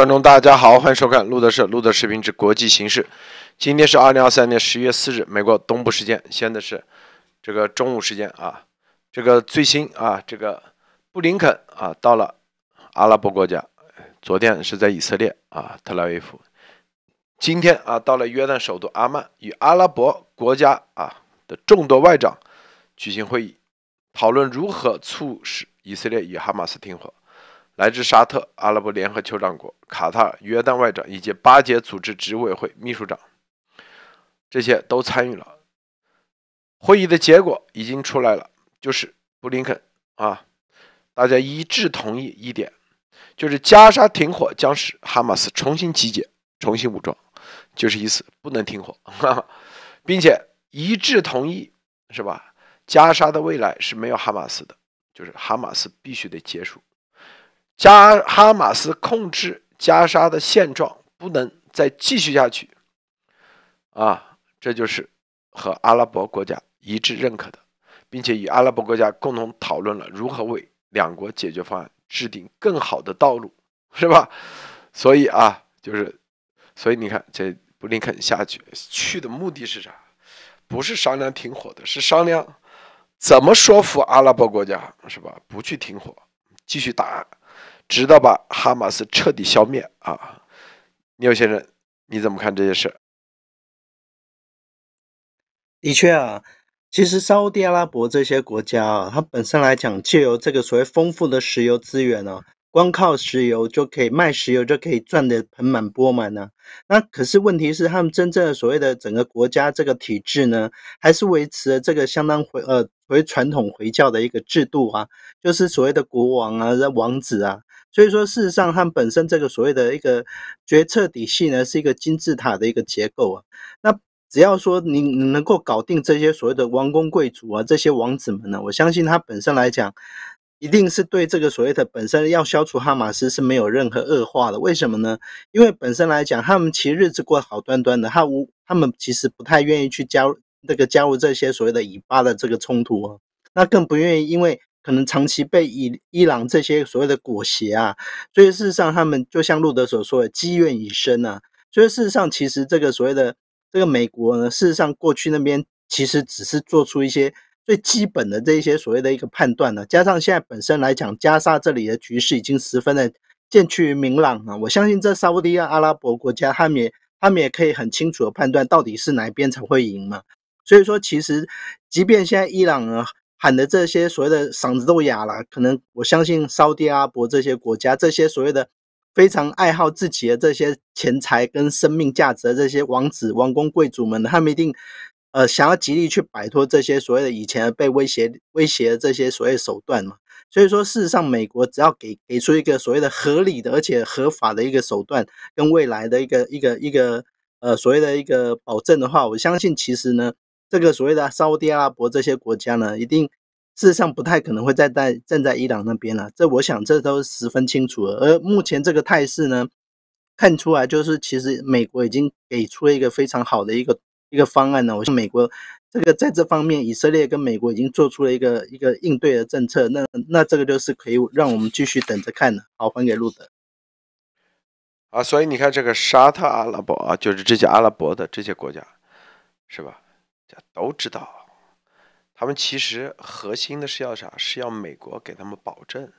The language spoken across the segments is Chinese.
观众大家好，欢迎收看路德社路德视频之国际形势。今天是二零二三年十一月四日，美国东部时间，现在是这个中午时间啊。这个最新啊，这个布林肯啊到了阿拉伯国家，昨天是在以色列啊特拉维夫，今天啊到了约旦首都阿曼，与阿拉伯国家啊的众多外长举行会议，讨论如何促使以色列与哈马斯停火。来自沙特、阿拉伯联合酋长国、卡塔尔、约旦外长以及巴结组织执委会秘书长，这些都参与了会议。的结果已经出来了，就是布林肯啊，大家一致同意一点，就是加沙停火将使哈马斯重新集结、重新武装，就是意思不能停火，并且一致同意是吧？加沙的未来是没有哈马斯的，就是哈马斯必须得结束。加哈马斯控制加沙的现状不能再继续下去，啊，这就是和阿拉伯国家一致认可的，并且与阿拉伯国家共同讨论了如何为两国解决方案制定更好的道路，是吧？所以啊，就是，所以你看，这布林肯下去去的目的是啥？不是商量停火的，是商量怎么说服阿拉伯国家，是吧？不去停火，继续打。直到把哈马斯彻底消灭啊！牛先生，你怎么看这件事？的确啊，其实沙特阿拉伯这些国家啊，它本身来讲，借由这个所谓丰富的石油资源呢，光靠石油就可以卖石油就可以赚得盆满钵满呢。那可是问题是，他们真正的所谓的整个国家这个体制呢，还是维持了这个相当回呃谓传统回教的一个制度啊，就是所谓的国王啊、王子啊。所以说，事实上，他本身这个所谓的一个决策体系呢，是一个金字塔的一个结构啊。那只要说你能够搞定这些所谓的王公贵族啊，这些王子们呢，我相信他本身来讲，一定是对这个所谓的本身要消除哈马斯是没有任何恶化的。为什么呢？因为本身来讲，他们其实日子过得好端端的，他无他们其实不太愿意去加入那个加入这些所谓的以巴的这个冲突啊，那更不愿意因为。可能长期被伊伊朗这些所谓的裹挟啊，所以事实上他们就像路德所说的积怨已深啊。所以事实上，其实这个所谓的这个美国呢，事实上过去那边其实只是做出一些最基本的这一些所谓的一个判断呢。加上现在本身来讲，加沙这里的局势已经十分的渐趋于明朗啊。我相信这沙特阿拉伯国家，他们也他们也可以很清楚的判断到底是哪一边才会赢嘛。所以说，其实即便现在伊朗呢。喊的这些所谓的嗓子都哑了，可能我相信，沙特、阿伯这些国家，这些所谓的非常爱好自己的这些钱财跟生命价值的这些王子、王公、贵族们，他们一定呃想要极力去摆脱这些所谓的以前被威胁威胁的这些所谓手段嘛。所以说，事实上，美国只要给给出一个所谓的合理的而且合法的一个手段跟未来的一个一个一个呃所谓的一个保证的话，我相信其实呢。这个所谓的沙特、阿拉伯这些国家呢，一定事实上不太可能会再在站在伊朗那边了。这我想这都十分清楚了。而目前这个态势呢，看出来就是其实美国已经给出了一个非常好的一个一个方案呢。我美国这个在这方面，以色列跟美国已经做出了一个一个应对的政策。那那这个就是可以让我们继续等着看了。好，还给路德啊。所以你看，这个沙特阿拉伯啊，就是这些阿拉伯的这些国家，是吧？大家都知道，他们其实核心的是要啥？是要美国给他们保证，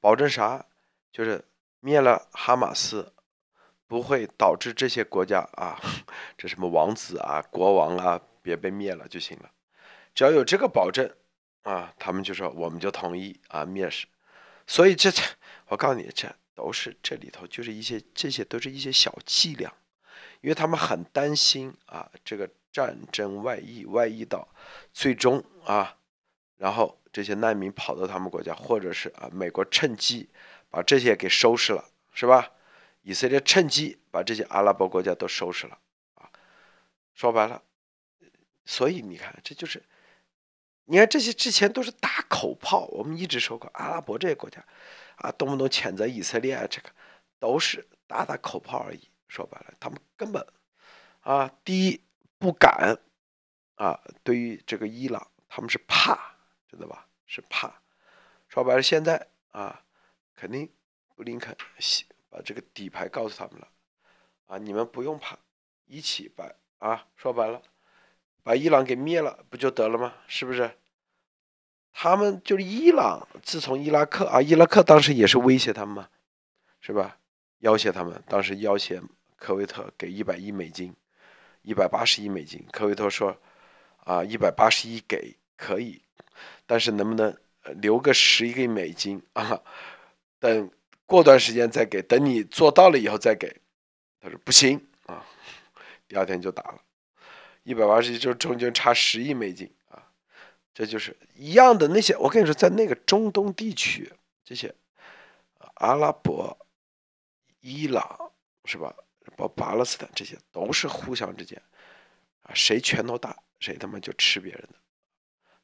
保证啥？就是灭了哈马斯，不会导致这些国家啊，这什么王子啊、国王啊别被灭了就行了。只要有这个保证啊，他们就说我们就同意啊灭世。所以这，我告诉你，这都是这里头就是一些，这些都是一些小伎俩，因为他们很担心啊这个。战争外溢，外溢到最终啊，然后这些难民跑到他们国家，或者是啊，美国趁机把这些给收拾了，是吧？以色列趁机把这些阿拉伯国家都收拾了啊。说白了，所以你看，这就是你看这些之前都是打口炮，我们一直说过，阿拉伯这些国家啊，动不动谴责以色列啊，这个都是打打口炮而已。说白了，他们根本啊，第一。不敢啊！对于这个伊朗，他们是怕，知道吧？是怕。说白了，现在啊，肯定布林肯把这个底牌告诉他们了啊！你们不用怕，一起把啊，说白了，把伊朗给灭了，不就得了吗？是不是？他们就是伊朗，自从伊拉克啊，伊拉克当时也是威胁他们，嘛，是吧？要挟他们，当时要挟科威特给一百亿美金。一百八十亿美金，科威特说，啊，一百八十亿给可以，但是能不能留个十一个亿美金啊？等过段时间再给，等你做到了以后再给。他说不行啊，第二天就打了，一百八十亿就中间差十亿美金啊，这就是一样的那些。我跟你说，在那个中东地区，这些阿拉伯、伊朗是吧？包巴勒斯坦，这些都是互相之间，啊，谁拳头大，谁他妈就吃别人的。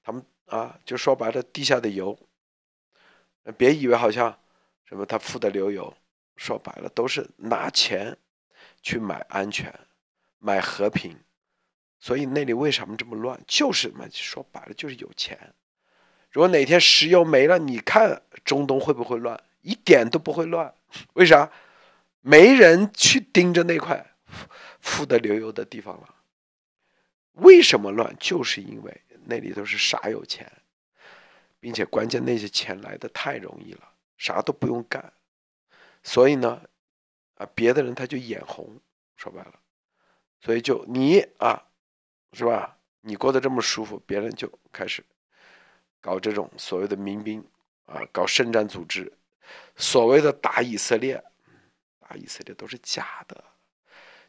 他们啊，就说白了，地下的油，别以为好像什么他富得流油，说白了都是拿钱去买安全，买和平。所以那里为什么这么乱？就是嘛，说白了就是有钱。如果哪天石油没了，你看中东会不会乱？一点都不会乱。为啥？没人去盯着那块富富得流油的地方了，为什么乱？就是因为那里头是啥有钱，并且关键那些钱来的太容易了，啥都不用干，所以呢，啊，别的人他就眼红，说白了，所以就你啊，是吧？你过得这么舒服，别人就开始搞这种所谓的民兵啊，搞圣战组织，所谓的大以色列。以色列都是假的，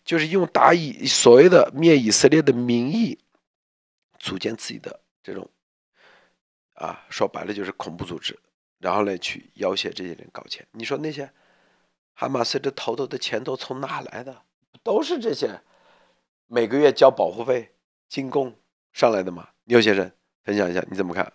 就是用打以所谓的灭以色列的名义，组建自己的这种，啊，说白了就是恐怖组织，然后呢去要挟这些人搞钱。你说那些哈马斯这头头的钱都从哪来的？都是这些每个月交保护费进贡上来的嘛？牛先生，分享一下你怎么看？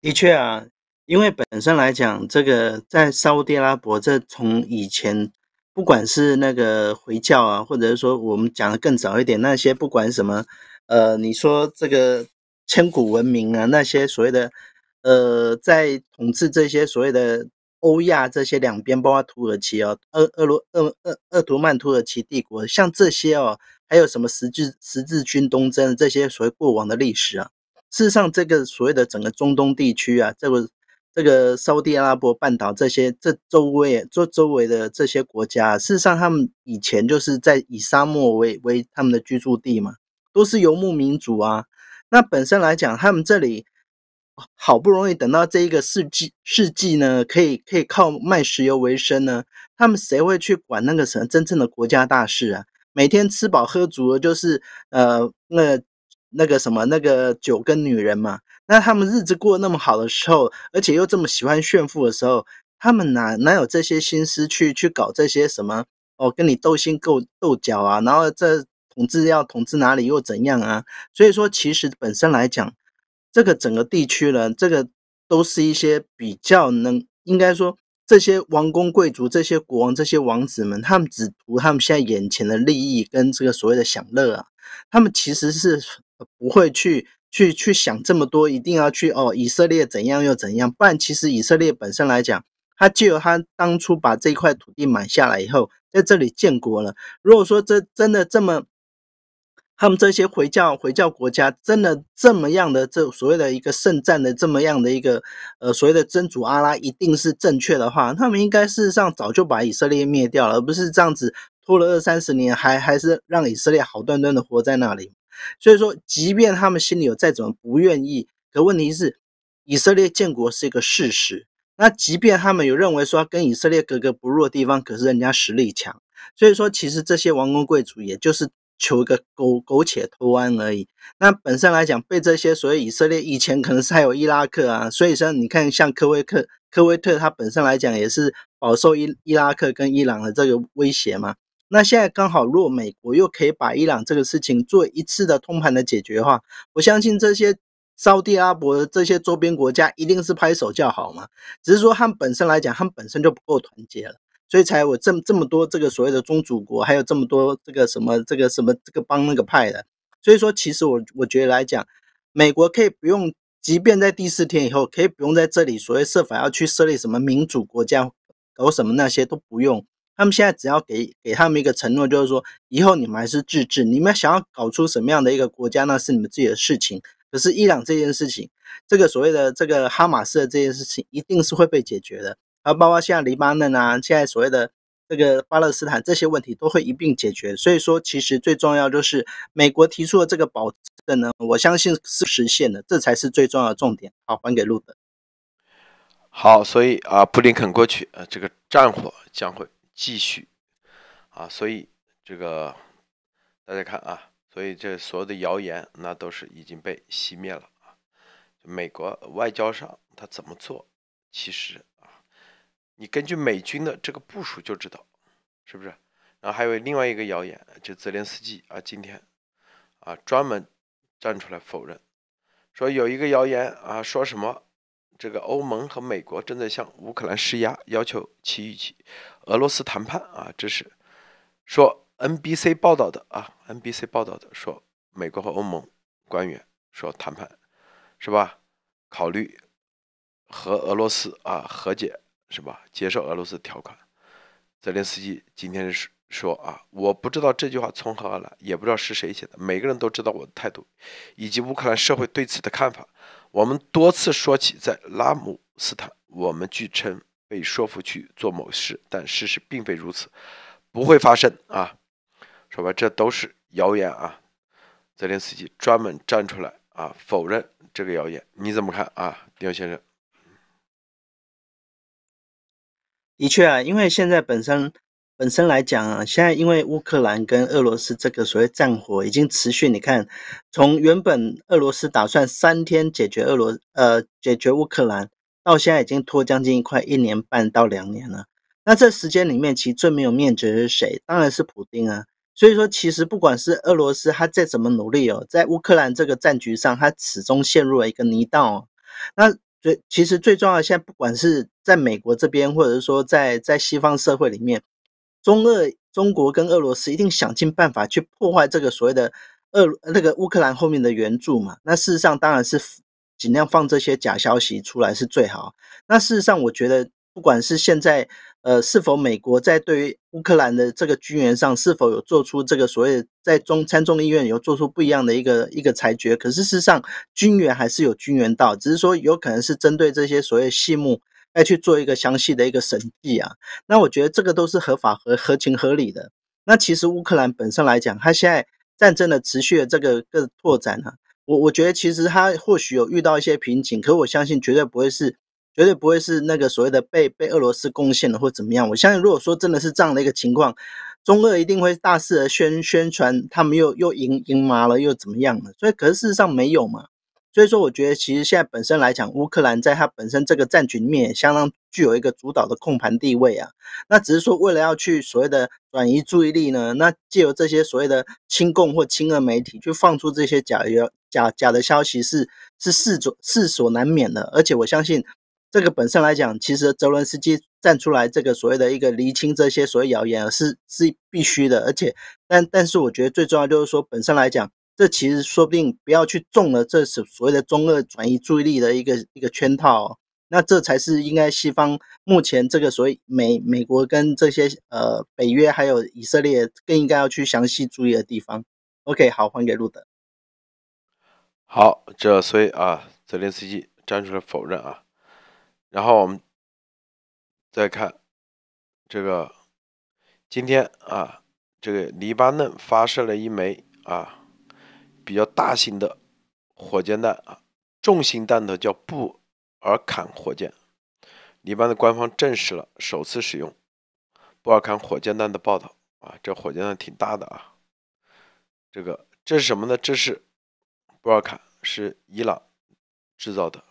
的确啊。因为本身来讲，这个在沙地阿拉伯，这从以前，不管是那个回教啊，或者是说我们讲的更早一点，那些不管什么，呃，你说这个千古文明啊，那些所谓的，呃，在统治这些所谓的欧亚这些两边，包括土耳其哦，俄俄罗俄俄鄂图曼土耳其帝国，像这些哦，还有什么十字十字军东征这些所谓过往的历史啊，事实上，这个所谓的整个中东地区啊，这个。这个沙地阿拉伯半岛这些这周围这周围的这些国家，事实上他们以前就是在以沙漠为为他们的居住地嘛，都是游牧民族啊。那本身来讲，他们这里好不容易等到这一个世纪世纪呢，可以可以靠卖石油为生呢，他们谁会去管那个什真正的国家大事啊？每天吃饱喝足了，就是呃那那个什么，那个九个女人嘛，那他们日子过那么好的时候，而且又这么喜欢炫富的时候，他们哪哪有这些心思去去搞这些什么哦，跟你斗心斗斗角啊，然后这统治要统治哪里又怎样啊？所以说，其实本身来讲，这个整个地区呢，这个都是一些比较能应该说，这些王公贵族、这些国王、这些王子们，他们只图他们现在眼前的利益跟这个所谓的享乐啊，他们其实是。不会去去去想这么多，一定要去哦。以色列怎样又怎样？不然，其实以色列本身来讲，他就他当初把这一块土地买下来以后，在这里建国了。如果说这真的这么，他们这些回教回教国家真的这么样的这所谓的一个圣战的这么样的一个呃所谓的真主阿拉一定是正确的话，他们应该事实上早就把以色列灭掉了，而不是这样子拖了二三十年，还还是让以色列好端端的活在那里。所以说，即便他们心里有再怎么不愿意，可问题是，以色列建国是一个事实。那即便他们有认为说跟以色列格格不入的地方，可是人家实力强。所以说，其实这些王公贵族也就是求个苟苟且偷安而已。那本身来讲，被这些所谓以色列以前可能是还有伊拉克啊，所以说你看，像科威克、科威特，它本身来讲也是饱受伊伊拉克跟伊朗的这个威胁嘛。那现在刚好，如果美国又可以把伊朗这个事情做一次的通盘的解决的话，我相信这些绍地阿伯的这些周边国家一定是拍手叫好嘛。只是说他们本身来讲，他们本身就不够团结了，所以才有这这么多这个所谓的宗主国，还有这么多这个什么这个什么这个帮那个派的。所以说，其实我我觉得来讲，美国可以不用，即便在第四天以后，可以不用在这里所谓设法要去设立什么民主国家，搞什么那些都不用。他们现在只要给给他们一个承诺，就是说以后你们还是自治，你们想要搞出什么样的一个国家那是你们自己的事情。可是伊朗这件事情，这个所谓的这个哈马斯的这件事情，一定是会被解决的。啊，包括像黎巴嫩啊，现在所谓的这个巴勒斯坦这些问题都会一并解决。所以说，其实最重要就是美国提出的这个保证呢，我相信是实现的，这才是最重要的重点。好，还给路德。好，所以啊，布林肯过去，呃，这个战火将会。继续啊，所以这个大家看啊，所以这所有的谣言那都是已经被熄灭了啊。美国外交上他怎么做，其实啊，你根据美军的这个部署就知道是不是？然后还有另外一个谣言，就泽连斯基啊，今天啊专门站出来否认，说有一个谣言啊说什么。这个欧盟和美国正在向乌克兰施压，要求其与其俄罗斯谈判啊。这是说 NBC 报道的啊，NBC 报道的说美国和欧盟官员说谈判是吧？考虑和俄罗斯啊和解是吧？接受俄罗斯条款。泽连斯基今天是说啊，我不知道这句话从何而来，也不知道是谁写的。每个人都知道我的态度，以及乌克兰社会对此的看法。我们多次说起，在拉姆斯坦，我们据称被说服去做某事，但事实并非如此，不会发生啊！说吧，这都是谣言啊！泽连斯基专门站出来啊，否认这个谣言，你怎么看啊，刁先生？的确啊，因为现在本身。本身来讲啊，现在因为乌克兰跟俄罗斯这个所谓战火已经持续，你看，从原本俄罗斯打算三天解决俄罗呃解决乌克兰，到现在已经拖将近快一年半到两年了。那这时间里面，其实最没有面子是谁？当然是普京啊。所以说，其实不管是俄罗斯，他再怎么努力哦，在乌克兰这个战局上，他始终陷入了一个泥哦。那最其实最重要的，现在不管是在美国这边，或者是说在在西方社会里面。中俄、中国跟俄罗斯一定想尽办法去破坏这个所谓的俄那个乌克兰后面的援助嘛？那事实上当然是尽量放这些假消息出来是最好。那事实上，我觉得不管是现在呃，是否美国在对于乌克兰的这个军援上是否有做出这个所谓在中参众议院有做出不一样的一个一个裁决，可是事实上军援还是有军援到，只是说有可能是针对这些所谓细目。再去做一个详细的一个审计啊，那我觉得这个都是合法合合情合理的。那其实乌克兰本身来讲，它现在战争的持续的这个个拓展啊，我我觉得其实它或许有遇到一些瓶颈，可我相信绝对不会是绝对不会是那个所谓的被被俄罗斯贡献了或怎么样。我相信如果说真的是这样的一个情况，中俄一定会大肆的宣宣传他们又又赢赢麻了又怎么样了。所以可是事实上没有嘛。所以说，我觉得其实现在本身来讲，乌克兰在他本身这个战局里面，也相当具有一个主导的控盘地位啊。那只是说，为了要去所谓的转移注意力呢，那借由这些所谓的亲共或亲俄媒体去放出这些假谣、假假的消息，是是事所事所难免的。而且，我相信这个本身来讲，其实泽伦斯基站出来这个所谓的一个厘清这些所谓谣言，是是必须的。而且，但但是我觉得最重要就是说，本身来讲。这其实说不定不要去中了这所所谓的中二转移注意力的一个一个圈套，那这才是应该西方目前这个所谓美美国跟这些呃北约还有以色列更应该要去详细注意的地方。OK，好，还给路德。好，这所以啊，泽连斯基站出来否认啊，然后我们再看这个今天啊，这个黎巴嫩发射了一枚啊。比较大型的火箭弹啊，重型弹头叫布尔坎火箭。黎巴嫩官方证实了首次使用布尔坎火箭弹的报道啊，这火箭弹挺大的啊。这个这是什么呢？这是布尔坎，是伊朗制造的，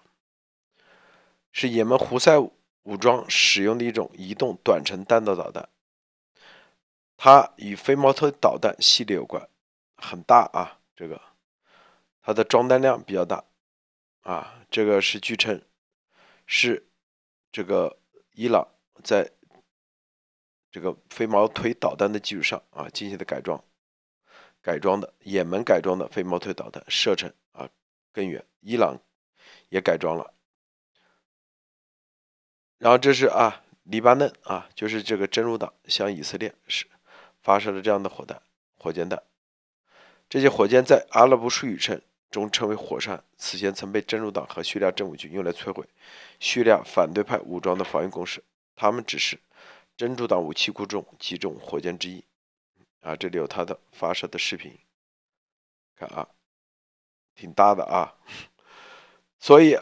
是也门胡塞武装使用的一种移动短程弹道导弹。它与飞毛腿导弹系列有关，很大啊。这个，它的装弹量比较大，啊，这个是据称是这个伊朗在这个飞毛腿导弹的基础上啊进行的改装，改装的也门改装的飞毛腿导弹射程啊更远，伊朗也改装了，然后这是啊黎巴嫩啊就是这个真主党向以色列是发射了这样的火弹火箭弹。这些火箭在阿拉伯术语称中称为“火山”。此前曾被真主党和叙利亚政府军用来摧毁叙利亚反对派武装的防御工事。他们只是真主党武器库中几种火箭之一。啊，这里有它的发射的视频，看啊，挺大的啊。所以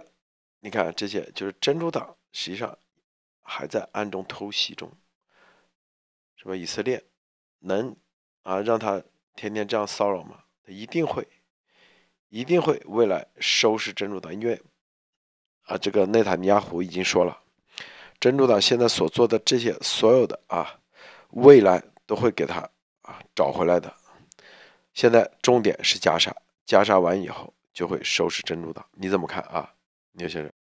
你看，这些就是真主党实际上还在暗中偷袭中。什么？以色列能啊，让他？天天这样骚扰嘛，一定会，一定会未来收拾珍珠党，因为，啊，这个内塔尼亚胡已经说了，珍珠党现在所做的这些所有的啊，未来都会给他啊找回来的。现在重点是加沙，加沙完以后就会收拾珍珠党，你怎么看啊，牛先生？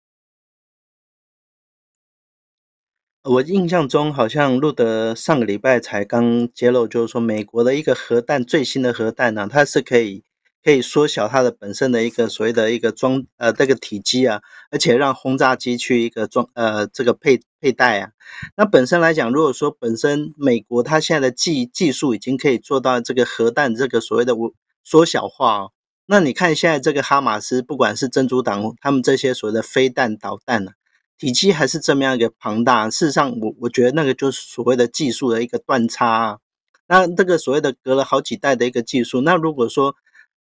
我印象中，好像路德上个礼拜才刚揭露，就是说美国的一个核弹，最新的核弹呢，它是可以可以缩小它的本身的一个所谓的一个装呃这个体积啊，而且让轰炸机去一个装呃这个配佩戴啊。那本身来讲，如果说本身美国它现在的技技术已经可以做到这个核弹这个所谓的缩小化，那你看现在这个哈马斯，不管是珍珠党，他们这些所谓的飞弹导弹呢？体积还是这么样一个庞大，事实上，我我觉得那个就是所谓的技术的一个断差，啊。那这个所谓的隔了好几代的一个技术，那如果说，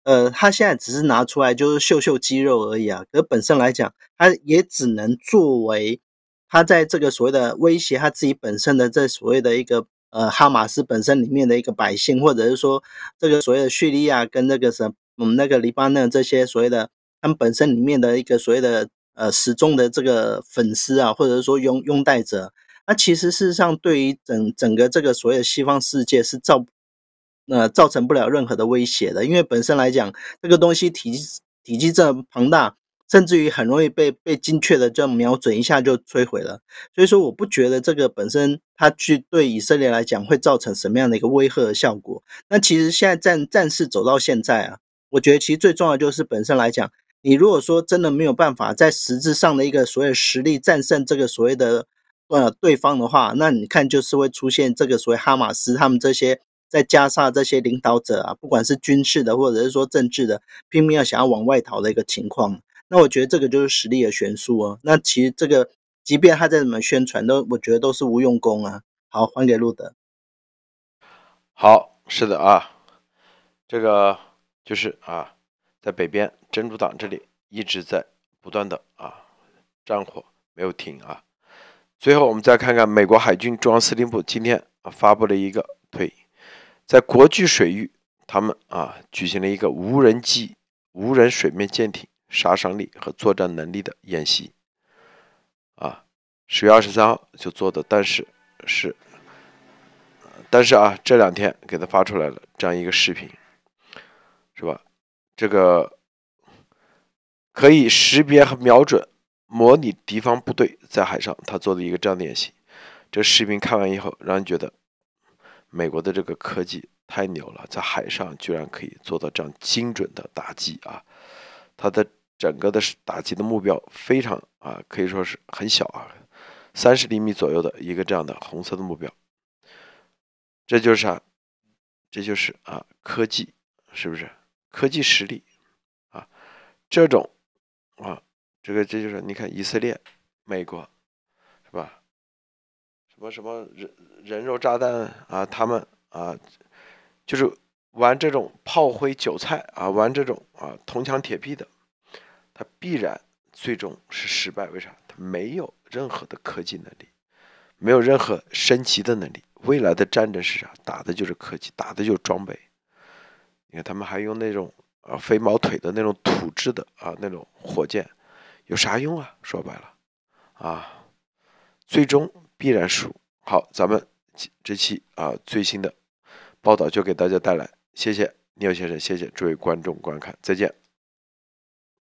呃，他现在只是拿出来就是秀秀肌肉而已啊，可本身来讲，他也只能作为他在这个所谓的威胁他自己本身的，这所谓的一个呃哈马斯本身里面的一个百姓，或者是说这个所谓的叙利亚跟那个什嗯那个黎巴嫩这些所谓的他们本身里面的一个所谓的。呃，始终的这个粉丝啊，或者说拥拥戴者，那其实事实上对于整整个这个所谓的西方世界是造呃造成不了任何的威胁的，因为本身来讲，这个东西体积体积这么庞大，甚至于很容易被被精确的这瞄准一下就摧毁了。所以说，我不觉得这个本身它去对以色列来讲会造成什么样的一个威吓的效果。那其实现在战战事走到现在啊，我觉得其实最重要就是本身来讲。你如果说真的没有办法在实质上的一个所谓实力战胜这个所谓的呃对方的话，那你看就是会出现这个所谓哈马斯他们这些在加沙这些领导者啊，不管是军事的或者是说政治的，拼命要想要往外逃的一个情况。那我觉得这个就是实力的悬殊啊。那其实这个即便他在怎么宣传，都我觉得都是无用功啊。好，还给路德。好，是的啊，这个就是啊。在北边，珍珠党这里一直在不断的啊，战火没有停啊。最后，我们再看看美国海军中央司令部今天发布了一个推，在国际水域，他们啊举行了一个无人机、无人水面舰艇杀伤力和作战能力的演习啊，十月二十三号就做的，但是是，但是啊，这两天给他发出来了这样一个视频。这个可以识别和瞄准，模拟敌方部队在海上，他做的一个这样的演习。这视频看完以后，让人觉得美国的这个科技太牛了，在海上居然可以做到这样精准的打击啊！它的整个的打击的目标非常啊，可以说是很小啊，三十厘米左右的一个这样的红色的目标。这就是啥？这就是啊，科技是不是？科技实力啊，这种啊，这个这就是你看以色列、美国是吧？什么什么人人肉炸弹啊，他们啊，就是玩这种炮灰、韭菜啊，玩这种啊铜墙铁壁的，他必然最终是失败。为啥？他没有任何的科技能力，没有任何升级的能力。未来的战争是啥？打的就是科技，打的就是装备。你看，他们还用那种啊，飞毛腿的那种土制的啊，那种火箭，有啥用啊？说白了，啊，最终必然输。好，咱们这期啊最新的报道就给大家带来，谢谢聂先生，谢谢诸位观众观看，再见。